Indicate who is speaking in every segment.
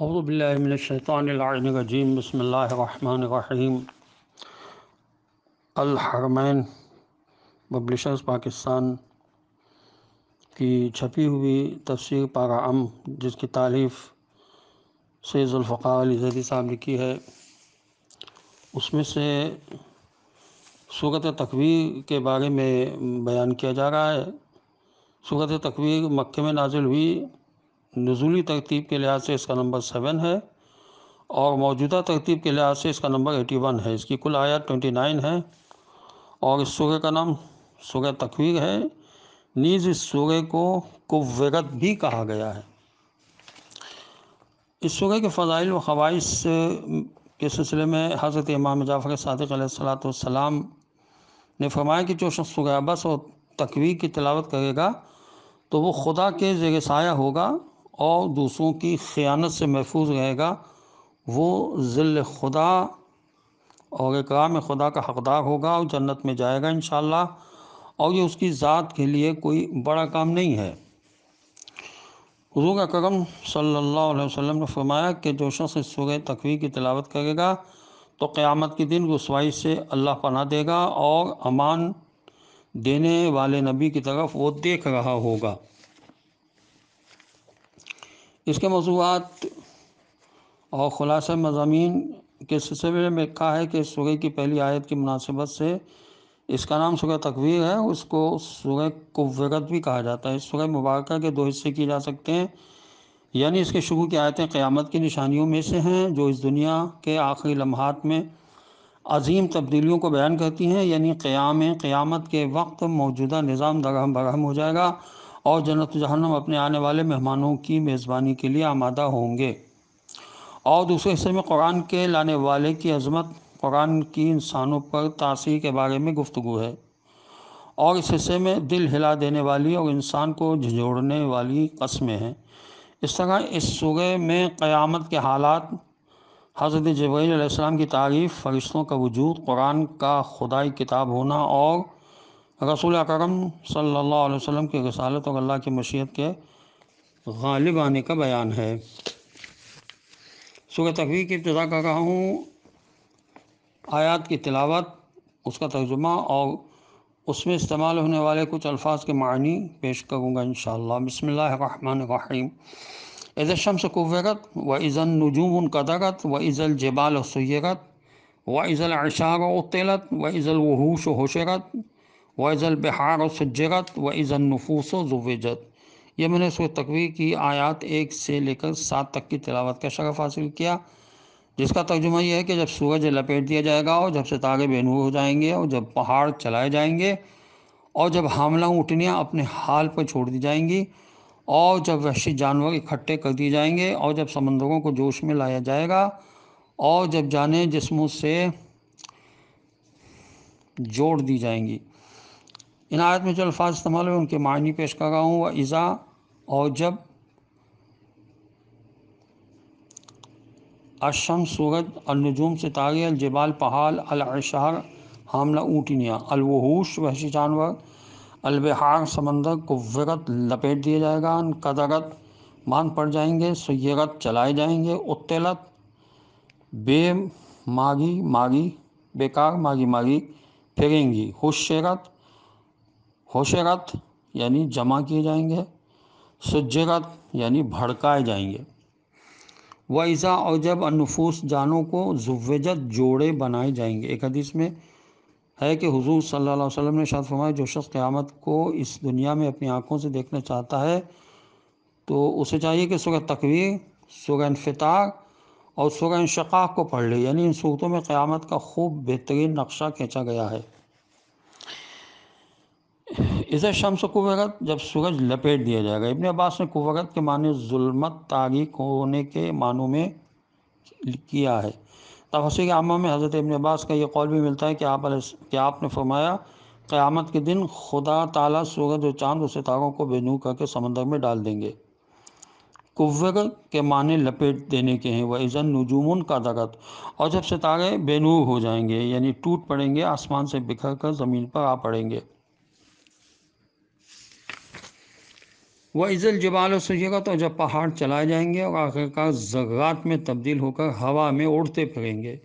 Speaker 1: अबूबिल्लाशैतानजीम बसमीम अलहरमैन पब्लिशर्स पाकिस्तान की छपी हुई तफसीर पाराम जिसकी तारीफ़ से जुल्फ़ार जदी साहब ने की है उसमें से सूरत तकवीर के बारे में बयान किया जा रहा है सूरत तकवीर मक्के में नाजिल हुई नजूली तरतीब के लिहाज से इसका नंबर सेवन है और मौजूदा तरतीब के लिहाज से इसका नंबर एटी वन है इसकी कुल आयत ट्वेंटी नाइन है और इस सूर्य का नाम सूर्य तकवीर है नीज़ इस सूर्य को कुवरत भी कहा गया है इस सूर्य के फ़जाइल व ख़वाइस के सिलसिले में हज़रत इमाम जाफ़र सदक़लाम सलाम ने फरमाया कि जो शख्स सूर्य और तकवीर की तलावत करेगा तो वो खुदा के जेर साया होगा और दूसरों की ख़यानत से महफूज रहेगा वो ज़िल खुदा और इकराम खुदा का हकदार होगा और जन्नत में जाएगा इन और ये उसकी ज़ात के लिए कोई बड़ा काम नहीं है हजूर करम सल्ला वसम ने फरमाया कि जो शख्स इस सुर तकवी की तिलावत करेगा तो क़्यामत के दिन रसवाई से अल्लाह पना देगा और अमान देने वाले नबी की तरफ वो देख रहा होगा इसके मौजूद और ख़ुलास मजामी के सिलसिले में कहा है कि सुगे की पहली आयत की मुनासिबत से इसका नाम सुगे तकवीर है उसको सुगे कुवरत भी कहा जाता है सुगे मुबारक के दो हिस्से किए जा सकते हैं यानी इसके शुरू की आयतें क़्यामत की निशानियों में से हैं जो इस दुनिया के आखिरी लम्हात में अजीम तब्दीलियों को बयान करती हैं यानी क़्याम क़्यामत के वक्त मौजूदा निज़ाम दरहम बरहम हो जाएगा और जन्नत जहन्नम अपने आने वाले मेहमानों की मेज़बानी के लिए आमादा होंगे और दूसरे हिस्से में कुरान के लाने वाले की अजमत कुरान की इंसानों पर तासीर के बारे में गुफ्तु है और इस हिस्से में दिल हिला देने वाली और इंसान को झिझोड़ने वाली कस्में हैं इस तरह इस सूर्य में क़यामत के हालात हज़रत जबरीम की तारीफ़ फ़रिश्तों का वजूद कुरान का खुदाई किताब होना और रसूल करम सल्ला अलैहि वसल्लम की रसालत और अल्लाह की मशीत के गालिब आने का बयान है सूर्य तकवीर की इब्तदा कर रहा हूँ आयात की तिलावत उसका तर्जुमा और उसमें इस्तेमाल होने वाले कुछ अल्फाज के मायने पेश करूँगा इन शमिल्लाम इज़ शम्स कुत व इज़न नजूम कदरत व इज़ल जबाल सैगत व इज़ल अशार तिलत व इज़ल वहूश होशरत वज़ल बहार सज्जरत व इज़ल नफूस जुवजत यह मैंने सो तकवीर की आयात एक से लेकर सात तक की तलावत का शरफ हासिल किया जिसका तर्जुमा यह है कि जब सूरज लपेट दिया जाएगा और जब सितारे बेनूर हो जाएंगे और जब पहाड़ चलाए जाएंगे और जब हामला उठनियाँ अपने हाल पर छोड़ दी जाएंगी और जब वहशी जानवर इकट्ठे कर दिए जाएंगे और जब समंदरों को जोश में लाया जाएगा और जब जाने जिसमों से जोड़ दी जाएंगी इन आयत में जो अल्फाज इस्तेमाल हुए उनके मायनी पेश कर रहा हूँ व इज़ा और जब अशम सूरज अलनजूम सितारे अलजबाल पहाल अलशहर हामला ऊँटनियाँ अलवहूश वहशी जानवर अलबहार समंदर को कुवरत लपेट दिया जाएगा कदरत मान पड़ जाएंगे सैरत चलाए जाएंगे उत्तलत बे मागी मागी बेकार मागी मागी फिरेंगी होशरत होशरत यानी जमा किए जाएंगे सुजरत यानी भड़काए जाएंगे वैज़ा और जब अनफूस जानों को जुवेजत जोड़े बनाए जाएंगे एक हदीस में है कि हुजूर सल्लल्लाहु अलैहि वसल्लम ने शायद फरमाया जो शख्स क़्यामत को इस दुनिया में अपनी आँखों से देखना चाहता है तो उसे चाहिए कि सुगह तकवीर सुगह इनफिताक और सुगह शकाक को पढ़ ले यानी इन सूरतों में क़्यामत का खूब बेहतरीन नक्शा खींचा गया है इसे शम्स कुवरत जब सूरज लपेट दिया जाएगा इबन अब्बास ने कुवरत के माने जुल्मत तारीख होने के मानों में किया है तफसी आमा में हज़रत इबन अब्बास का यह कौल भी मिलता है कि आप कि आपने फरमाया क़यामत के दिन खुदा ताला सूरज और चांद और सितारों को बेनू करके समंदर में डाल देंगे कुव्वर के माने लपेट देने के हैं वह इज़न नजूमन का दगत और जब सितारे बेनूर हो जाएंगे यानी टूट पड़ेंगे आसमान से बिखर कर ज़मीन पर आ पड़ेंगे वह इज़ल जबाल सुझेगा तो जब पहाड़ चलाए जाएंगे और आखिरकार जगरात में तब्दील होकर हवा में उड़ते फिरेंगे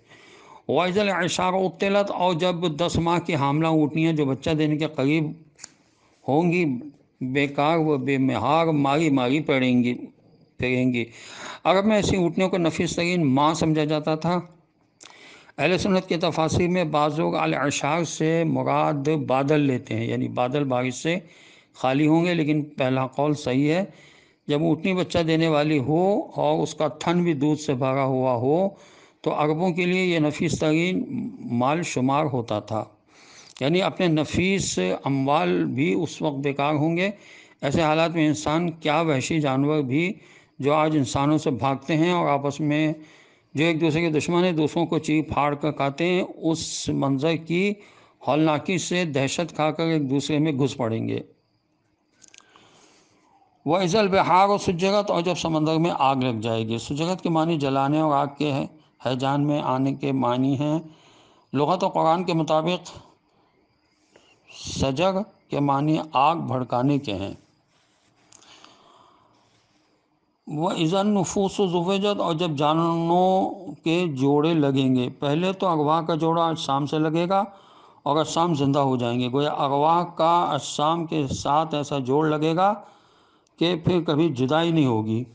Speaker 1: वाइजल अशार उतलत और जब दस माह की हामला ऊँटनियाँ जो बच्चा देने के करीब होंगी बेकार व बेमहार मारी मारी पड़ेंगी फिरेंगी अगर मैं ऐसी उठने को नफीस तरीन माँ समझा जाता था अहल सुनत के तफासिर में बाजोग अल अशार से मुराद बादल लेते हैं यानी बादल बारिश से खाली होंगे लेकिन पहला कौल सही है जब उठनी बच्चा देने वाली हो और उसका थन भी दूध से भरा हुआ हो तो अरबों के लिए ये नफीस तरीन माल शुमार होता था यानी अपने नफीस अमवाल भी उस वक्त बेकार होंगे ऐसे हालात में इंसान क्या वहशी जानवर भी जो आज इंसानों से भागते हैं और आपस में जो एक दूसरे के दुश्मन है दूसरों को चीर फाड़ कर खाते हैं उस मंजर की हौलनाकी से दहशत खाकर एक दूसरे में घुस पड़ेंगे वह इज़ल बहार और सुजगत और जब समंदर में आग लग जाएगी सुजगत के मानी जलाने और आग के है हैजान में आने के मानी हैं लगत तो और कुरान के मुताबिक सजग के मानी आग भड़काने के हैं वह इज़न नफूस जुवेजत और जब जानों के जोड़े लगेंगे पहले तो अगवा का जोड़ा आज शाम से लगेगा और शाम जिंदा हो जाएंगे गोया अगवा का शाम के साथ ऐसा जोड़ लगेगा कि फिर कभी जुदाई नहीं होगी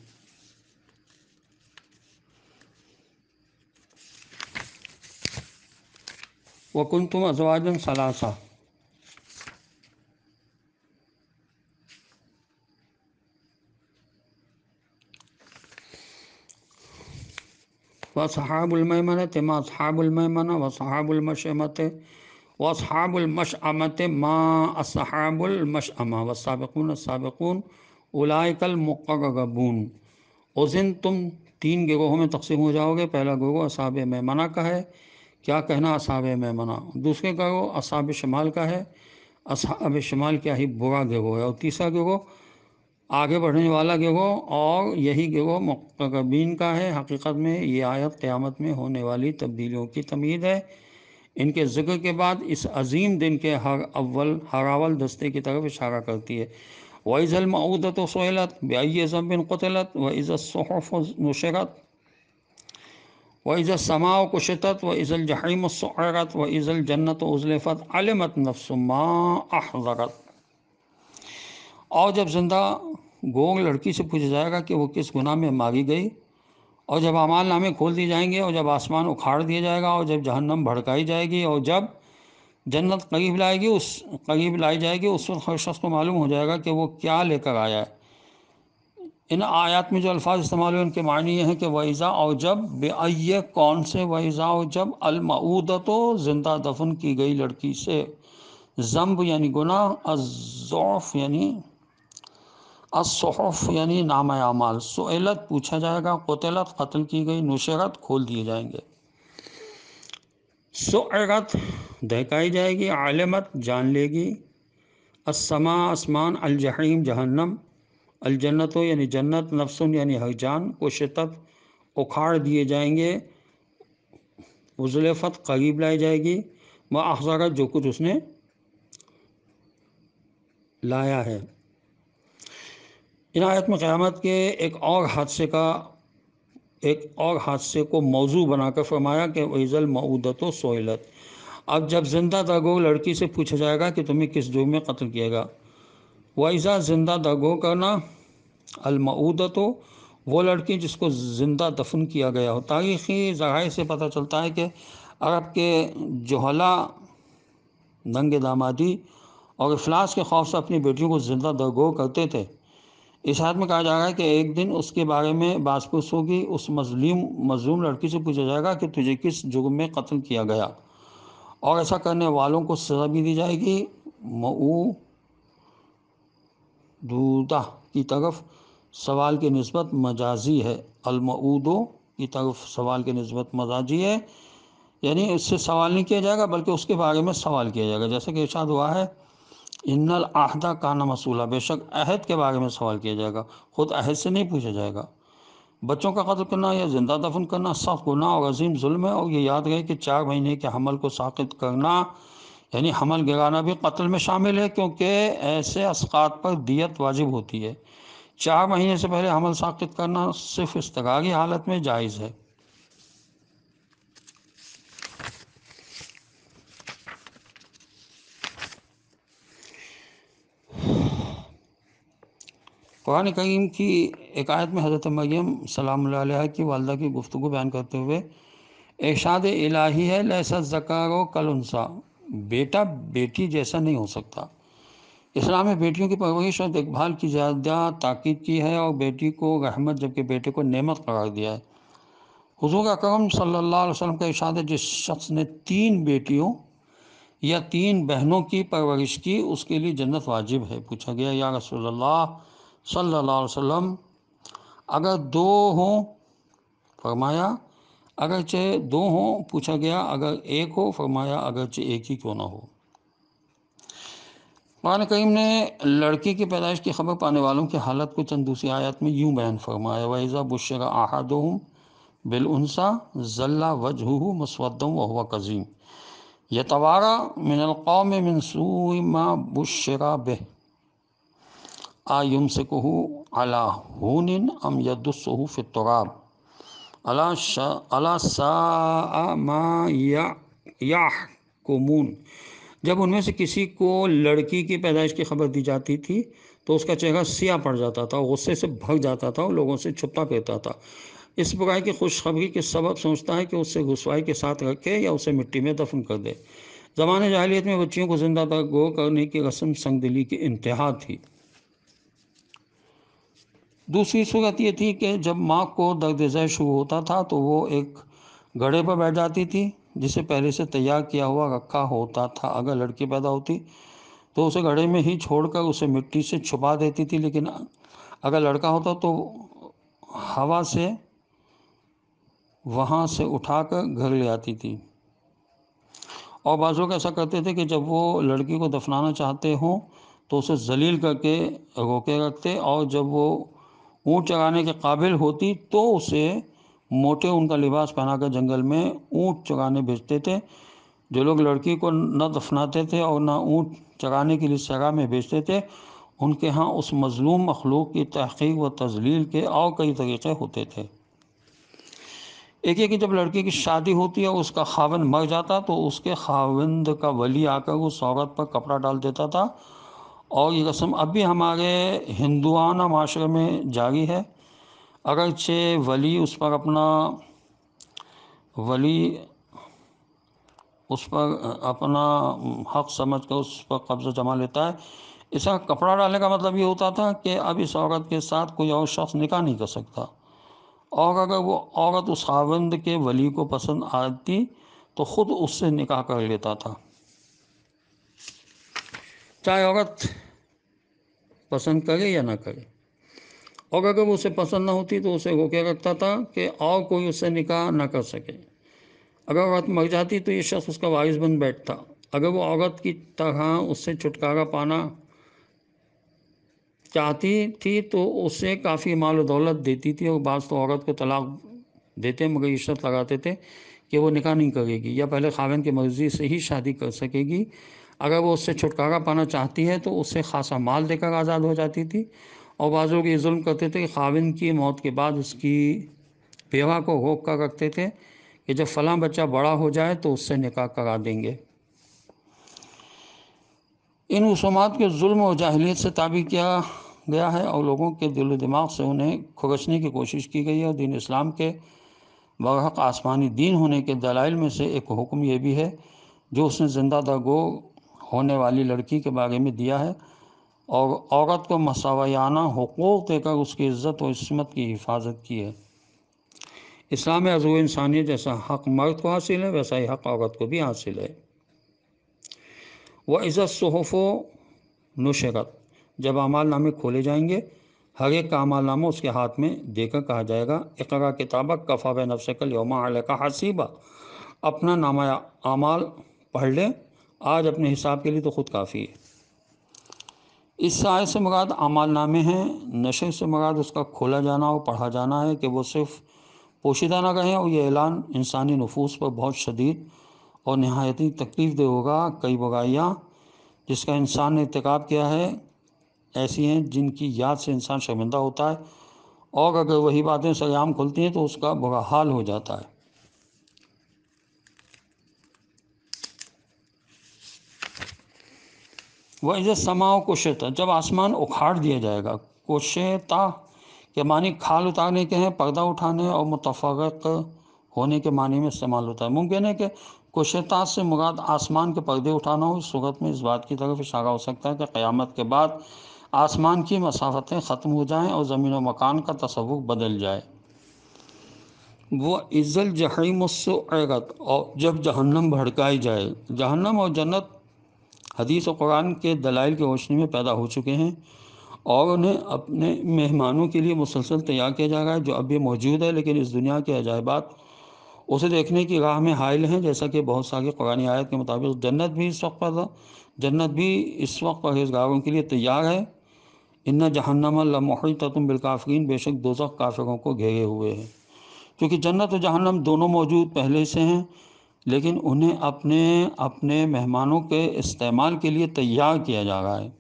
Speaker 1: वकुन तुम अजवाजन सलासा व वसहाबुलमैमनत माँ व सहाबुलमश अमत माँ असहाबुलमश अमा व सबकून सबकून उलायकल गबून उस दिन तुम तीन गिरोहों में तकसीम हो जाओगे पहला गिरोह असाब मना का है क्या कहना असाब मना दूसरे गिरोह असाब शमाल का है असाब शमाल क्या ही बुरा गिरोह है और तीसरा गिरोह आगे बढ़ने वाला गिरोह और यही गिरोह मुकबीन का है हकीकत में ये आयत क़्यामत में होने वाली तब्दीलियों की तमीद है इनके जिक्र के बाद इस अजीम दिन के हर अव्वल हरावल दस्ते की तरफ इशारा करती है वज़ अलमऊदत सहलत बई ज़म्बिन कतलत व इज़त नशरत व इज़त समाव कुशतत व इज़ल जहीम सरत व इज़ल जन्नत उज़लफ़त अलमत नफसमा अहजरत और जब जिंदा गोंग लड़की से पूछा जाएगा कि वो किस गुनाह में मारी गई और जब अमाल नामे खोल दिए जाएंगे और जब आसमान उखाड़ दिया जाएगा और जब जहन्नम भड़काई जाएगी और जब जन्नत करीब लाएगी उस करीब लाई जाएगी उस वक्त हर शख्स को मालूम हो जाएगा कि वो क्या लेकर आया है इन आयात में जो अल्फाज इस्तेमाल हुए उनके मायने ये हैं कि वैज़ा और जब बेअ कौन से वैज़ा और जब अलमऊदत ज़िंदा दफन की गई लड़की से जम्ब यानी गुनाह अज़ौफ़ यानी असहफ यानी नाम आमाल सुलत पूछा जाएगा कोतलत कत्ल की गई नुशरत खोल दिए जाएंगे सुअरत दहकाई जाएगी आलमत जान लेगी असमा आसमान अलजहीम जहन्नम अलजन्नत यानी जन्नत नफसन यानी हजान शतत उखाड़ दिए जाएंगे वजलफत करीब लाई जाएगी व अफजागत जो कुछ उसने लाया है इनायत में क़्यामत के एक और हादसे का एक और हादसे को मौजू बनाकर फरमाया कि वैज़ल मऊदत सोयलत अब जब जिंदा दागो लड़की से पूछा जाएगा कि तुम्हें किस जुर्म में कत्ल किया गया वैज़ा जिंदा दागो करना अलमऊदत अलमऊदत वो लड़की जिसको ज़िंदा दफन किया गया हो तारीख़ी ज़राए से पता चलता है कि अरब के जोहला नंग दामादी और अफलास के खौफ से अपनी बेटियों को ज़िंदा दरगो करते थे इस हाथ में कहा जाएगा कि एक दिन उसके बारे में बासपूस होगी उस मजलूम मजलूम लड़की से पूछा जाएगा कि तुझे किस जुर्म में कत्ल किया गया और ऐसा करने वालों को सज़ा भी दी जाएगी मऊ दूदा की तरफ सवाल की नस्बत मजाजी है अलमऊदो की तरफ सवाल की नस्बत मजाजी है यानी उससे सवाल नहीं किया जाएगा बल्कि उसके बारे में सवाल किया जाएगा जैसे कि इर्शाद हुआ है इन्नल आहदा का ना मसूला बेशक अहद के बारे में सवाल किया जाएगा खुद अहद से नहीं पूछा जाएगा बच्चों का कत्ल करना या जिंदा दफन करना सख्त गुना और अजीम जुल्म है और ये याद रहे कि चार महीने के हमल को साखित करना यानी हमल गिराना भी कत्ल में शामिल है क्योंकि ऐसे असकात पर दियत वाजिब होती है चार महीने से पहले हमल साखित करना सिर्फ इस्तगारी हालत में जायज़ है कुरान करीम की एक में हज़रत मरियम सलाम की वालदा की गुफ्तु बयान करते हुए एशाद इलाही है लहसा जकारो कलसा बेटा बेटी जैसा नहीं हो सकता इस्लाम में बेटियों की परवरिश और देखभाल की ज़्यादा ताकीद की है और बेटी को रहमत जबकि बेटे को नमत करार दिया है हजूर अक्रम सल्लल्लाहु अलैहि का इशाद है जिस शख्स ने तीन बेटियों या तीन बहनों की परवरिश की उसके लिए जन्नत वाजिब है पूछा गया या रसोल्ला सल्लल्लाहु अलैहि वसल्लम अगर दो हों फरमाया अगरचे दो हों पूछा गया अगर एक हो फरमाया अगरचे एक ही क्यों ना हो कुरान करीम ने लड़की की पैदाइश की खबर पाने वालों की हालत को चंद दूसरी आयत में यूँ बयान फरमाया वाइज़ा बुशरा आहद बिलसा जल्ला वजह मसवदम वह कज़ीम यतवारा मिनलकौम मिनसूमा बुशरा बेह आयुम से कहू अला हुन अम यदुस्सहू फितराब अला शा अला सा जब उनमें से किसी को लड़की की पैदाइश की खबर दी जाती थी तो उसका चेहरा सिया पड़ जाता था गुस्से से भग जाता था और लोगों से छुपता फिरता था इस बुराई की खुशखबरी के सबक सोचता है कि उससे घुसवाई के साथ रखे या उसे मिट्टी में दफन कर दे ज़माने जहलीत में बच्चियों को जिंदा तक गो करने की रस्म संगदिली की इंतहा थी दूसरी सूरत ये थी कि जब माँ को दर्द जय शुरू होता था तो वो एक घड़े पर बैठ जाती थी जिसे पहले से तैयार किया हुआ रखा होता था अगर लड़की पैदा होती तो उसे घड़े में ही छोड़कर उसे मिट्टी से छुपा देती थी लेकिन अगर लड़का होता तो हवा से वहाँ से उठाकर घर ले आती थी और बाज़ ऐसा करते थे कि जब वो लड़की को दफनाना चाहते हों तो उसे जलील करके रोके रखते और जब वो ऊँट चगाने के काबिल होती तो उसे मोटे उनका लिबास पहना कर जंगल में ऊँट चगाने भेजते थे जो लोग लड़की को न दफनाते थे और न ऊँट चगाने के लिए सगा में भेजते थे उनके यहाँ उस मजलूम मखलूक की तहकीक व तजलील के और कई तरीक़े होते थे एक एक जब लड़की की शादी होती है उसका खाविंद मर जाता तो उसके खाविंद का वली आकर उस औरत पर कपड़ा डाल देता था और ये रस्म भी हमारे हिंदुआना माशरे में जारी है अगरचे वली उस पर अपना वली उस पर अपना हक समझ कर उस पर कब्ज़ा जमा लेता है इसका कपड़ा डालने का मतलब ये होता था कि अब इस औरत के साथ कोई और शख्स निकाह नहीं कर सकता और अगर वो औरत उस खावंद के वली को पसंद आती तो ख़ुद उससे निकाह कर लेता था चाहे औरत पसंद करे या ना करे और अगर उसे पसंद ना होती तो उसे रोके रखता था कि और कोई उससे निकाह ना कर सके अगर औरत मर जाती तो ये शख्स उसका वारिस बन बैठता अगर वो औरत की तरह उससे छुटकारा पाना चाहती थी तो उसे काफ़ी माल दौलत देती थी और बाद तो औरत को तलाक देते मगर ये शर्त लगाते थे कि वो निकाह नहीं करेगी या पहले खावन की मर्ज़ी से ही शादी कर सकेगी अगर वो उससे छुटकारा पाना चाहती है तो उससे खासा माल देकर आज़ाद हो जाती थी और बाज़ों के जुल्म करते थे कि खाविन की मौत के बाद उसकी बेवा को रोक कर रखते थे कि जब फलां बच्चा बड़ा हो जाए तो उससे निकाह करा देंगे इन रसूमात के जुल्म और जाहलीत से ताबी किया गया है और लोगों के दिल दिमाग से उन्हें खुगचने की कोशिश की गई है और दीन इस्लाम के बरहक आसमानी दीन होने के दलाइल में से एक हुक्म यह भी है जो उसने जिंदा गो होने वाली लड़की के बारे में दिया है और औरत को मसावयाना हकूक़ देकर उसकी इज़्ज़त और इसमत की हिफाजत की है इस्लाम में अजू इंसानियत जैसा हक मर्द को हासिल है वैसा ही हक औरत को भी हासिल है वह इज़्ज़त सहूफ़ नुशरत जब अमाल नामे खोले जाएंगे हर एक का अमाल नामा उसके हाथ में देकर कहा जाएगा इकरा किताबा कफ़ा नफसकल योम का हसीबा अपना नामा अमाल पढ़ लें आज अपने हिसाब के लिए तो ख़ुद काफ़ी है इस साय से मगाद अमाल नामे हैं नशे से मगाद उसका खोला जाना और पढ़ा जाना है कि वो सिर्फ पोशीदा ना कहें और ये ऐलान इंसानी नफूस पर बहुत शदीद और नहायती तकलीफ़ दे होगा कई बगाइयाँ जिसका इंसान ने इरतकब किया है ऐसी हैं जिनकी याद से इंसान शर्मिंदा होता है और अगर वही बातें सयाम खुलती हैं तो उसका बुरा हाल हो जाता है वह इज समाओ कुशेता जब आसमान उखाड़ दिया जाएगा कोशेता के मानी खाल उतारने के हैं पर्दा उठाने और मुतफ़ होने के मानी में इस्तेमाल होता है मुमकिन है कि कोशेता से मुराद आसमान के पर्दे उठाना हो इस सूरत में इस बात की तरफ इशारा हो सकता है कि क़्यामत के बाद आसमान की मसाफतें ख़त्म हो जाएं और ज़मीन व मकान का तस्वुर बदल जाए वह इज़्ज़ल जहरीम उससे और जब जहन्नम भड़काई जाए जहन्नम और जन्नत हदीस और कुरान के दलाइल की रोशनी में पैदा हो चुके हैं और उन्हें अपने मेहमानों के लिए मुसलसल तैयार किया जा रहा है जो अब भी मौजूद है लेकिन इस दुनिया के अजायबात उसे देखने की राह में हायल हैं जैसा कि बहुत सारी कुरानी आयत के मुताबिक जन्नत भी इस वक्त पर जन्नत भी इस वक्त परहेजगारों के लिए तैयार है इन्ना जहन्नम लमोहरी तुम बिलकाफ़रीन बेशक दोजख काफिरों को घेरे हुए हैं क्योंकि जन्नत और जहन्नम दोनों मौजूद पहले से हैं लेकिन उन्हें अपने अपने मेहमानों के इस्तेमाल के लिए तैयार किया जा रहा है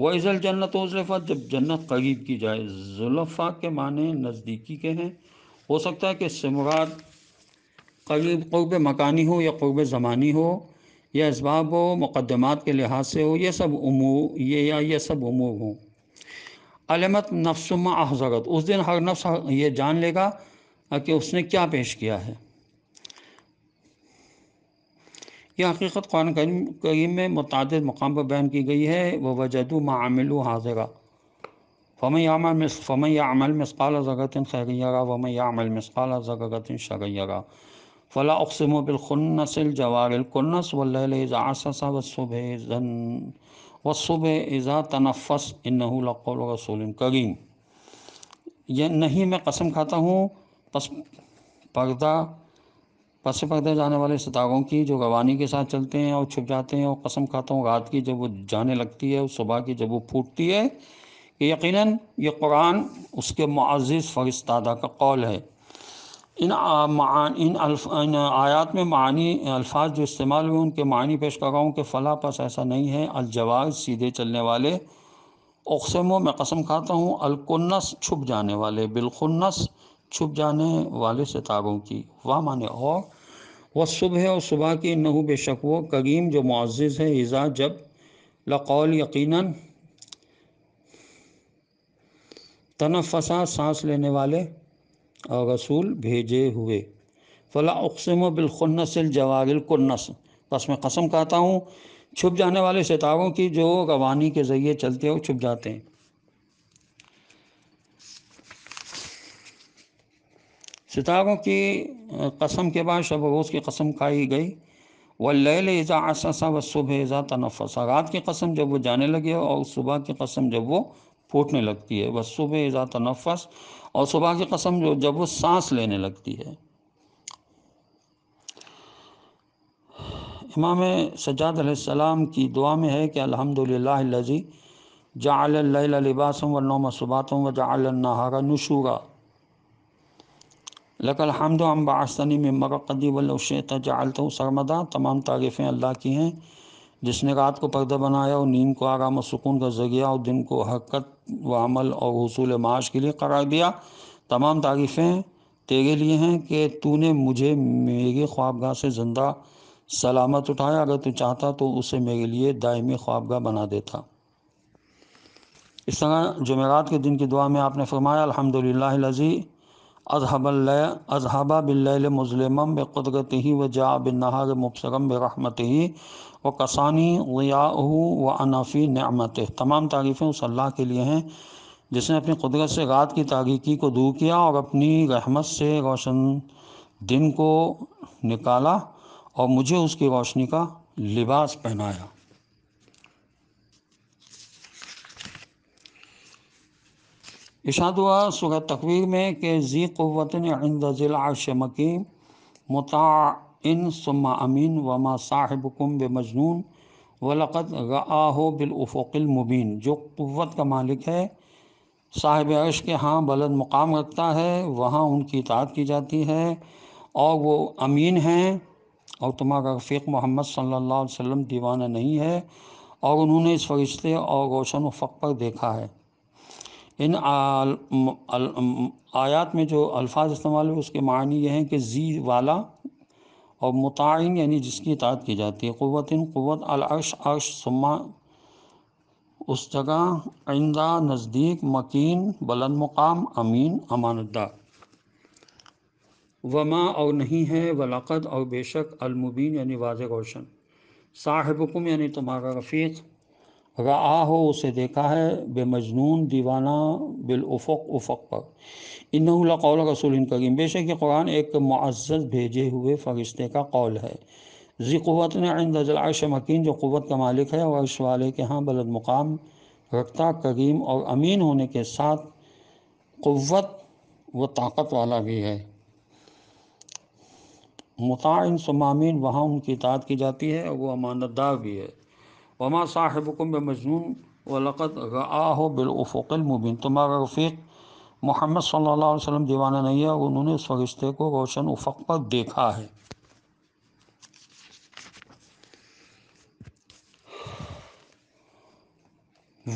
Speaker 1: वज़ल जन्नत वफ़ा जब जन्नत करीब की जाए जुल्फ़ा के माने नज़दीकी के हैं हो सकता है कि शमरात करीब क़ुरब मकानी हो या क़ुरब ज़मानी हो या इसबाब हो मुकदमात के लिहाज से हो ये सब उमू ये या ये सब उमू हों अलमत नफसुमा अहजरत उस दिन हर नफ्स ये जान लेगा कि उसने क्या पेश किया है यह हकीकत कुरान करीम में मतद मकाम पर बयान की गई है व वजदू मामिल हाजिरा फमय आमल में फमय अमल में सकाल जगतिन खैरा वमय अमल में सकाल जगतिन शगैरा फ़ला उकसम बिलखनसिल जवारकन्नस वल्लसा वसुबह जन तनफ़स इनकौल रसूल करीम यह नहीं मैं कसम खाता हूँ पस पर्दा पस बगदर जाने वाले सतागों की जो गवानी के साथ चलते हैं और छुप जाते हैं और कसम खाता हूँ रात की जब वो जाने लगती है सुबह की जब वो फूटती है कि यकीनन ये कुरान उसके मुआज़ फरिस्तादा का कौल है इन इन इन आयात में मानी अल्फाज जो इस्तेमाल हुए उनके मानी पेश कर रहा हूँ कि फ़ला पस ऐसा नहीं है अलजवाज सीधे चलने वाले अकसमों में कसम खाता हूँ अलकुन्नस छुप जाने वाले बिलखुन्नस छुप जाने वाले सितारों की वाह माने और वह सुबह और सुबह की नहू बेशक वो कगीम जो मुआज़ है इज़ा जब लकौल यकीनन तनफसा सांस लेने वाले और रसूल भेजे हुए फला उकसम बिलखुन्नसिल जवागिल कुन्नस बस मैं कसम कहता हूँ छुप जाने वाले सितारों की जो गवानी के ज़रिए चलते हैं वो छुप जाते हैं सितारों की कसम के बाद शब रोज़ की कसम खाई गई व वल्लैल एज़ा आसा व सुबह इज़ा तनफ़सा रात की कसम जब वो जाने लगे और सुबह की कसम जब वो फूटने लगती है व सुबह इज़ा तनफ़स और सुबह की कसम जो जब वो सांस लेने लगती है इमाम सजाद सलाम की दुआ में है कि अलहमदिल्लाजी जाल लिबासम व नौम सुबातम व जाल नहारा नशूगा लक़ल लकलहमद अम्बास्तनी में मरकदी वलोशत जालत तो सरमदा तमाम तारीफ़ें अल्लाह की हैं जिसने रात को पर्दा बनाया और नींद को आराम और सुकून का ज़रिया और दिन को हरकत व अमल और हसूल माश के लिए करार दिया तमाम तारीफ़ें तेरे लिए हैं कि तूने मुझे मेरे ख्वाबगाह से ज़िंदा सलामत उठाया अगर तू चाहता तो उसे मेरे लिए दायमी ख्वाबगाह बना देता इस तरह जमेरात के दिन की दुआ में आपने फरमाया अलहमदिल्लाजी अजहबा बिल्ल मुजलम बदरत ही व जा बिनहार मुबसरम बरहमत ही व कसानी गियाह व अनाफ़ी नमत तमाम तारीफ़ें उस अल्लाह के लिए हैं जिसने अपनी कुदरत से रात की तारीकी को दूर किया और अपनी रहमत से रोशन दिन को निकाला और मुझे उसकी रोशनी का लिबास पहनाया इशाद हुआ सुबह तकवीर में कि जी क़वतनज़िलशमकी इन सुमा अमीन वमा बे मजनून वलक़त बिलफ़ोकिल मुबीन जो क़वत का मालिक है साहिब अश के हाँ बलद मुकाम रखता है वहाँ उनकी इतात की जाती है और वो अमीन हैं और तुम्हारा रफ़ीक मोहम्मद सल्ला वसम दीवाना नहीं है और उन्होंने इस फरिश्ते और रोशन वफ़ पर देखा है इन आल, आयात में जो अल्फाज इस्तेमाल हुए उसके मानी ये हैं कि जी वाला और मुतान यानी जिसकी इतात की जाती है क़वत क़वत अलश अश उस जगह आइंदा नज़दीक मकीन बुलंद मुकाम अमीन अमानदा वमा और नहीं है वलाक़त और बेशक अलमुबीन यानी वाज रोशन साहिबकुम यानी तुम्हारा रफ़ीक आ हो उसे देखा है बेमजनून दीवाना बिलफक उफक पर इन कौल रसूल करीम बेशक ये कुरान एक मज़्जत भेजे हुए फ़रिश्ते का कौल है जी क़वत ने आइंदलाश मकीन जो क़वत का मालिक है और अर्श वाले के यहाँ बलद मुकाम रखता करीम और अमीन होने के साथ क़वत व ताकत वाला भी है मुतान समामीन वहाँ उनकी इतात की जाती है और वह अमानतदार भी है وما صاحبكم بمجنون ولقد رآه بالأفق المبين تمہارا رفيق محمد صلى الله عليه وسلم ديوانا نہیں ہے انہوں نے اس فرشتے کو روشن افق پر دیکھا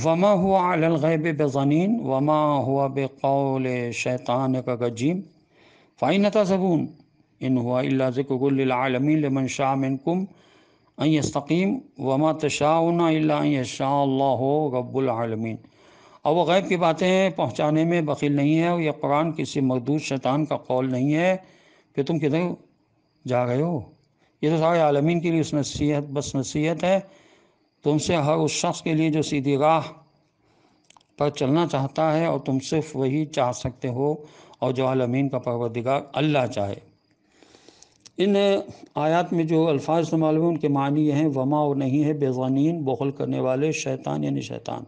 Speaker 1: وما هو على الغيب بظنين وما هو بقول شيطان الرجيم فإن تذهبون إن هو إلا ذكر للعالمين لمن شاء منكم अस्तकीम वमा तशाउनाशाह शाहबुलमीन और वह गैब की बातें पहुँचाने में बकील नहीं है और यह कुरान किसी मजदूर शैतान का कौल नहीं है कि तुम किधर जा गए हो ये तो सारे आलमीन के लिए उस नसीहत बस नसीहत है तुमसे हर उस शख्स के लिए जो सीधी राह पर चलना चाहता है और तुम सिर्फ वही चाह सकते हो और जो आलमीन का परवरदिगार अल्लाह चाहे इन आयात में जो अल्फाज इस्तेमाल हुए उनके मानी हैं वमा और नहीं है बेजानीन बोहल करने वाले शैतान यानी शैतान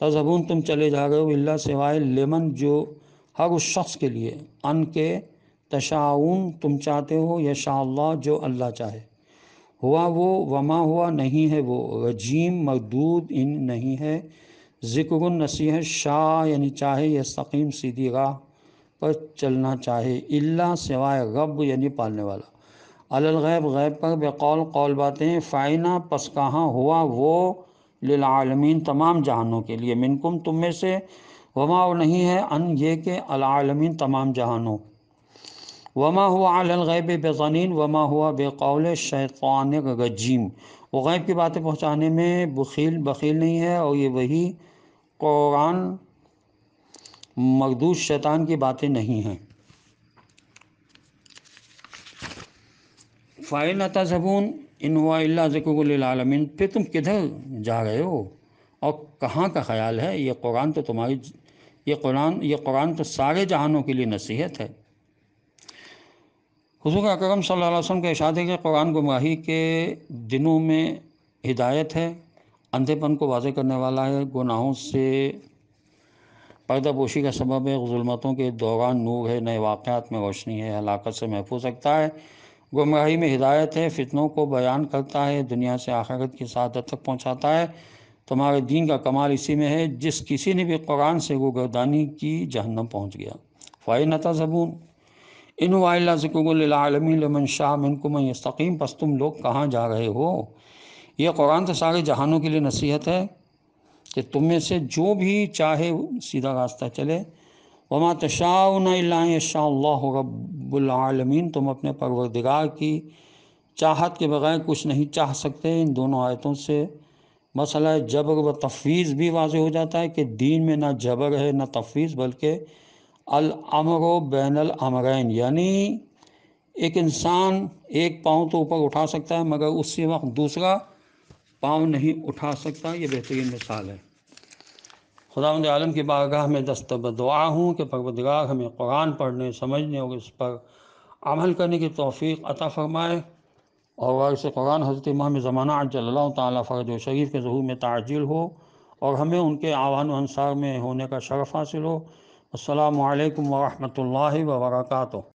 Speaker 1: तजहबून तुम चले जा रहे हो अल्लाह सिवाय लेमन जो हर उस शख्स के लिए अन के तशाउन तुम चाहते हो या शाह जो अल्लाह चाहे हुआ वो वमा हुआ नहीं है वो रजीम मखदूद इन नहीं है ज़िक्र नसीह शाह यानी चाहे या सकीम सीधी राह पर चलना चाहे अल्लाह सिवाय रब यानी पालने वाला अलगैब गैब पर बेकौल कौल बातें फ़ाइना पस कहाँ हुआ वो लालमीन तमाम जहानों के लिए मिनकुम तुम में से वमा नहीं है अन ये के अलामीन तमाम जहानों वमा हुआ अलगैब बेजानीन वमा हुआ बेकौल शैतान गजीम वो गैब की बातें पहुँचाने में बखील बखील नहीं है और ये वही कुरान मखदूस शैतान की बातें नहीं हैं फ़ाइल आता जबून इन वाला पे तुम किधर जा रहे हो और कहाँ का ख्याल है ये कुरान तो तुम्हारी ये कुरान ये कुरान तो सारे जहानों के लिए नसीहत है हजूर अक्रम वसम के इशादे के कुरान गुमराही के दिनों में हिदायत है अंधेपन को वाजे करने वाला है गुनाहों से पर्दापोशी का सबब है जुलमतों के दौरान नूर है नए वाक़ात में रोशनी है हलाकत से महफूज रखता है गुमराही में हिदायत है फितनों को बयान करता है दुनिया से आखिरत की शहादत तक पहुँचाता है तुम्हारे दीन का कमाल इसी में है जिस किसी ने भी कुरान से वो गर्दानी की जहन्नम पहुँच गया फ़ाइन तबून इन वाहमन शाह मिनकुम यस्तकीम यकीम बस तुम लोग कहाँ जा रहे हो यह कुरान तो सारे जहानों के लिए नसीहत है कि तुम में से जो भी चाहे सीधा रास्ता चले वमा तशाउन शाह रब रब्बुलमीन तुम अपने परवरदिगार की चाहत के बगैर कुछ नहीं चाह सकते इन दोनों आयतों से मसला जबर व तफवीज़ भी वाज हो जाता है कि दीन में ना जबर है ना तफवीज़ बल्कि बैन बैनमरैन यानी एक इंसान एक पाँव तो ऊपर उठा सकता है मगर उसी वक्त दूसरा पाँव नहीं उठा सकता ये बेहतरीन मिसाल है खुदांद आलम की बागाह में दस्तब दुआ हूँ कि परवदगार हमें कुरान पढ़ने समझने और इस पर अमल करने की तोफ़ी अता फ़रमाए और इसे कुरान हज़रत माह में ज़माना जल्ला ताली फ़र्ज शरीफ के जहूर में ताजिल हो और हमें उनके आवान अनसार में होने का शरफ़ हासिल हो अल्लाम वरहमल वर्का